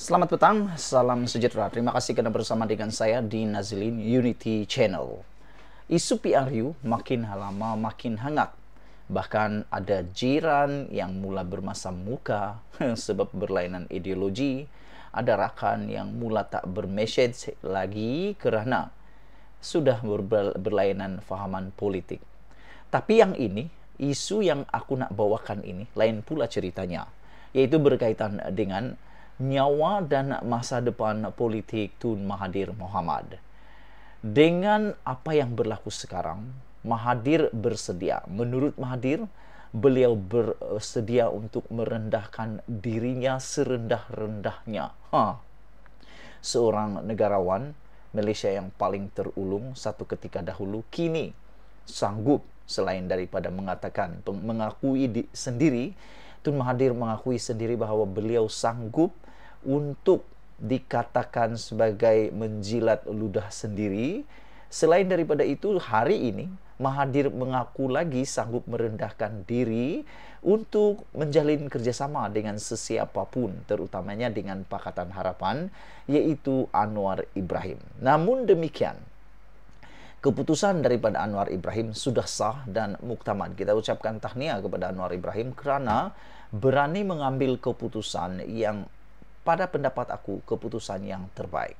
Selamat petang, salam sejahtera. Terima kasih karena bersama dengan saya di Nazilin Unity Channel. Isu PRU makin lama makin hangat. Bahkan ada jiran yang mula bermasam muka sebab berlainan ideologi. Ada rakan yang mula tak bermesej lagi kerana sudah berlainan fahaman politik. Tapi yang ini, isu yang aku nak bawakan ini lain pula ceritanya. Yaitu berkaitan dengan nyawa dan masa depan politik Tun Mahathir Mohamad. Dengan apa yang berlaku sekarang, Mahathir bersedia. Menurut Mahathir, beliau bersedia untuk merendahkan dirinya serendah-rendahnya. Ha. Seorang negarawan Malaysia yang paling terulung satu ketika dahulu kini sanggup selain daripada mengatakan mengakui di, sendiri Tun Mahathir mengakui sendiri bahawa beliau sanggup untuk dikatakan sebagai menjilat ludah sendiri. Selain daripada itu, hari ini Mahathir mengaku lagi sanggup merendahkan diri untuk menjalin kerjasama dengan sesiapapun, terutamanya dengan Pakatan Harapan, yaitu Anwar Ibrahim. Namun demikian, keputusan daripada Anwar Ibrahim sudah sah dan muktamad. Kita ucapkan tahniah kepada Anwar Ibrahim kerana berani mengambil keputusan yang pada pendapat aku keputusan yang terbaik.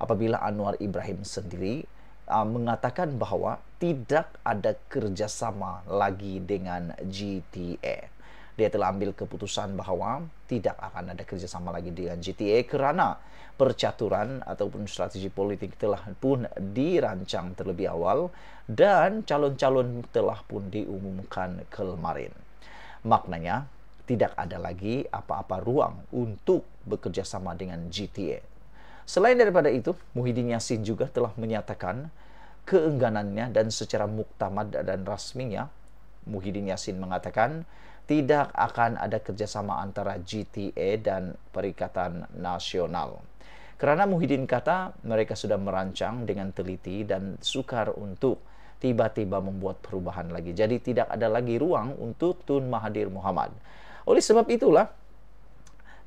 Apabila Anwar Ibrahim sendiri uh, mengatakan bahawa tidak ada kerjasama lagi dengan GTA. Dia telah ambil keputusan bahawa tidak akan ada kerjasama lagi dengan GTA kerana percaturan ataupun strategi politik telah pun dirancang terlebih awal dan calon-calon telah pun diumumkan kemarin. Maknanya, tidak ada lagi apa-apa ruang untuk bekerja sama dengan GTA. Selain daripada itu, Muhyiddin Yassin juga telah menyatakan keengganannya dan secara muktamad dan rasminya, Muhyiddin Yassin mengatakan tidak akan ada kerjasama antara GTA dan Perikatan Nasional. Karena Muhyiddin kata mereka sudah merancang dengan teliti dan sukar untuk tiba-tiba membuat perubahan lagi. Jadi tidak ada lagi ruang untuk Tun Mahathir Muhammad. Oleh sebab itulah,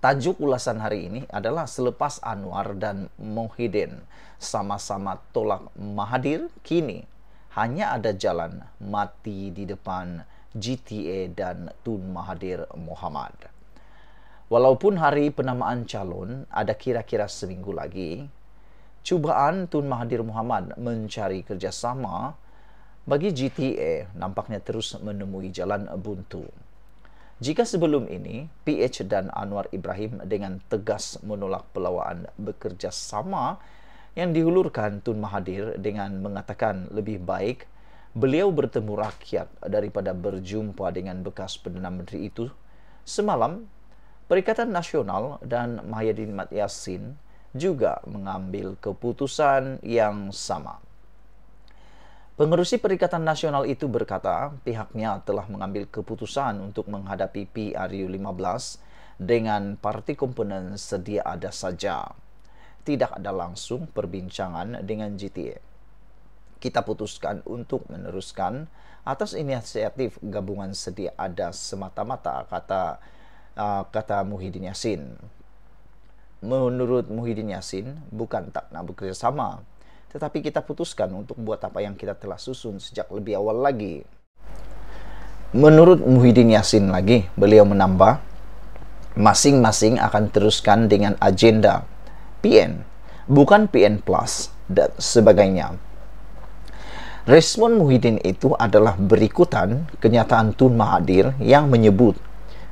tajuk ulasan hari ini adalah selepas Anwar dan Mohidin sama-sama tolak Mahadir kini hanya ada jalan mati di depan GTA dan Tun Mahadir Muhammad Walaupun hari penamaan calon ada kira-kira seminggu lagi, cubaan Tun Mahadir Muhammad mencari kerjasama bagi GTA nampaknya terus menemui jalan buntu. Jika sebelum ini PH dan Anwar Ibrahim dengan tegas menolak pelawaan bekerjasama yang dihulurkan Tun Mahathir dengan mengatakan lebih baik beliau bertemu rakyat daripada berjumpa dengan bekas Perdana Menteri itu, semalam Perikatan Nasional dan Mahyadin Mat Yassin juga mengambil keputusan yang sama. Pengerusi Perikatan Nasional itu berkata pihaknya telah mengambil keputusan untuk menghadapi PRU 15 dengan parti komponen sedia ada saja. Tidak ada langsung perbincangan dengan GTA. Kita putuskan untuk meneruskan atas inisiatif gabungan sedia ada semata-mata kata uh, kata Muhyiddin Yassin. Menurut Muhyiddin Yassin, bukan tak nak bekerjasama, tetapi kita putuskan untuk buat apa yang kita telah susun sejak lebih awal lagi. Menurut Muhyiddin Yassin lagi, beliau menambah, masing-masing akan teruskan dengan agenda PN, bukan PN Plus dan sebagainya. Respon Muhyiddin itu adalah berikutan kenyataan Tun Mahathir yang menyebut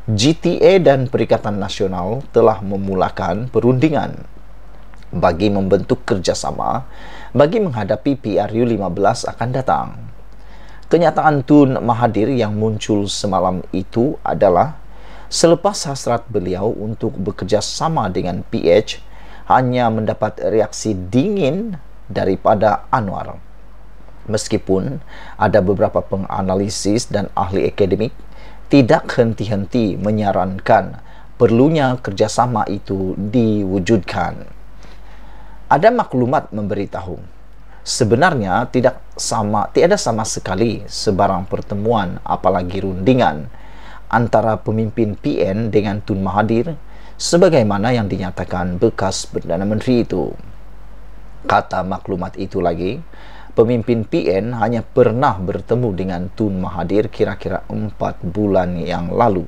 GTA dan Perikatan Nasional telah memulakan perundingan bagi membentuk kerjasama bagi menghadapi PRU 15 akan datang. Kenyataan Tun Mahathir yang muncul semalam itu adalah selepas hasrat beliau untuk bekerjasama dengan PH hanya mendapat reaksi dingin daripada Anwar. Meskipun ada beberapa penganalisis dan ahli akademik tidak henti-henti menyarankan perlunya kerjasama itu diwujudkan. ada maklumat memberitahu. Sebenarnya tidak sama, tiada sama sekali sebarang pertemuan apalagi rundingan antara pemimpin PN dengan Tun Mahathir sebagaimana yang dinyatakan bekas Perdana Menteri itu. Kata maklumat itu lagi, pemimpin PN hanya pernah bertemu dengan Tun Mahathir kira-kira empat bulan yang lalu.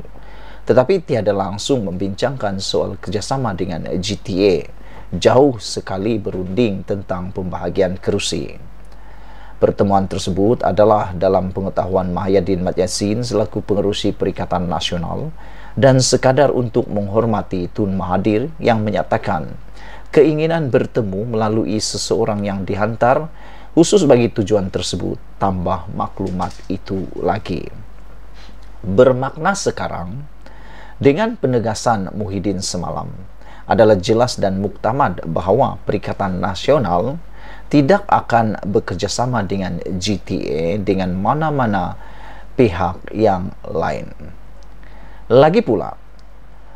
Tetapi tiada langsung membincangkan soal kerjasama dengan GTA jauh sekali berunding tentang pembahagian kerusi. Pertemuan tersebut adalah dalam pengetahuan Mahyadin Mat Yassin selaku pengerusi Perikatan Nasional dan sekadar untuk menghormati Tun Mahathir yang menyatakan keinginan bertemu melalui seseorang yang dihantar khusus bagi tujuan tersebut tambah maklumat itu lagi. Bermakna sekarang dengan penegasan Muhyiddin semalam, adalah jelas dan muktamad bahwa Perikatan Nasional tidak akan bekerjasama dengan GTA dengan mana-mana pihak yang lain. Lagi pula,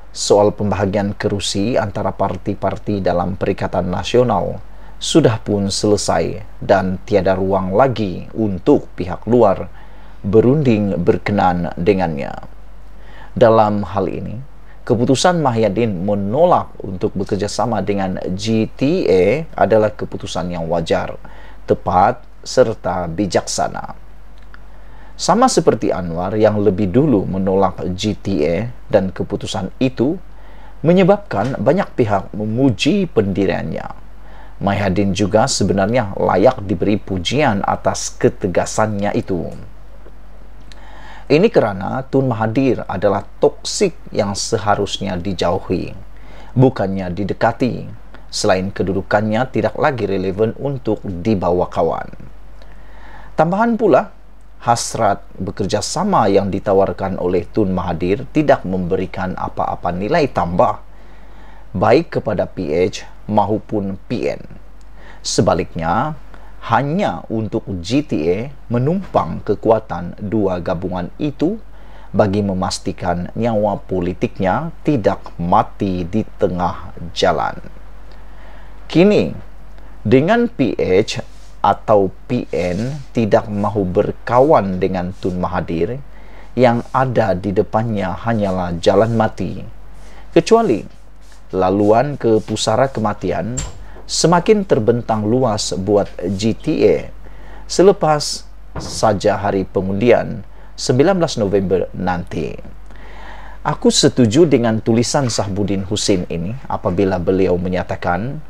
soal pembahagian kerusi antara parti-parti dalam Perikatan Nasional sudah pun selesai dan tiada ruang lagi untuk pihak luar berunding berkenan dengannya. Dalam hal ini, Keputusan Mahyadin menolak untuk bekerjasama dengan GTA adalah keputusan yang wajar, tepat, serta bijaksana. Sama seperti Anwar yang lebih dulu menolak GTA dan keputusan itu menyebabkan banyak pihak memuji pendiriannya. Mahyadin juga sebenarnya layak diberi pujian atas ketegasannya itu. Ini kerana Tun Mahathir adalah toksik yang seharusnya dijauhi, bukannya didekati, selain kedudukannya tidak lagi relevan untuk dibawa kawan. Tambahan pula, hasrat bekerja sama yang ditawarkan oleh Tun Mahathir tidak memberikan apa-apa nilai tambah, baik kepada PH maupun PN. Sebaliknya, hanya untuk GTA menumpang kekuatan dua gabungan itu bagi memastikan nyawa politiknya tidak mati di tengah jalan. Kini, dengan PH atau PN tidak mahu berkawan dengan Tun Mahathir, yang ada di depannya hanyalah jalan mati. Kecuali laluan ke pusara kematian semakin terbentang luas buat GTA. Selepas saja hari pengundian 19 November nanti. Aku setuju dengan tulisan Sahbudin Husin ini apabila beliau menyatakan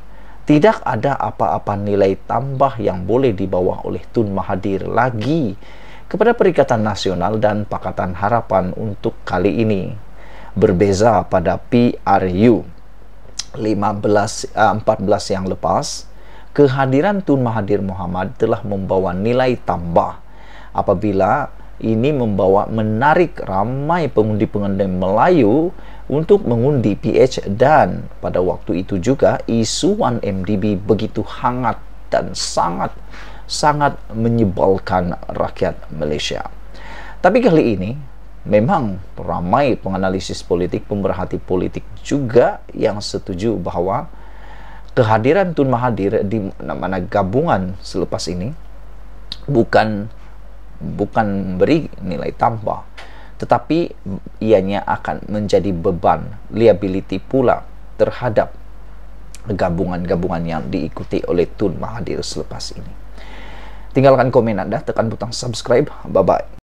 tidak ada apa-apa nilai tambah yang boleh dibawa oleh Tun Mahathir lagi kepada Perikatan Nasional dan Pakatan Harapan untuk kali ini. Berbeza pada PRU 15 14 eh, yang lepas, kehadiran Tun Mahathir Muhammad telah membawa nilai tambah apabila ini membawa menarik ramai pengundi-pengundi Melayu untuk mengundi PH dan pada waktu itu juga isu 1MDB begitu hangat dan sangat sangat menyebalkan rakyat Malaysia. Tapi kali ini memang ramai penganalisis politik, pemberhati politik juga yang setuju bahwa kehadiran Tun Mahathir di mana gabungan selepas ini bukan bukan memberi nilai tambah, tetapi ianya akan menjadi beban liability pula terhadap gabungan-gabungan yang diikuti oleh Tun Mahathir selepas ini. Tinggalkan komen Anda, tekan butang subscribe. Bye-bye.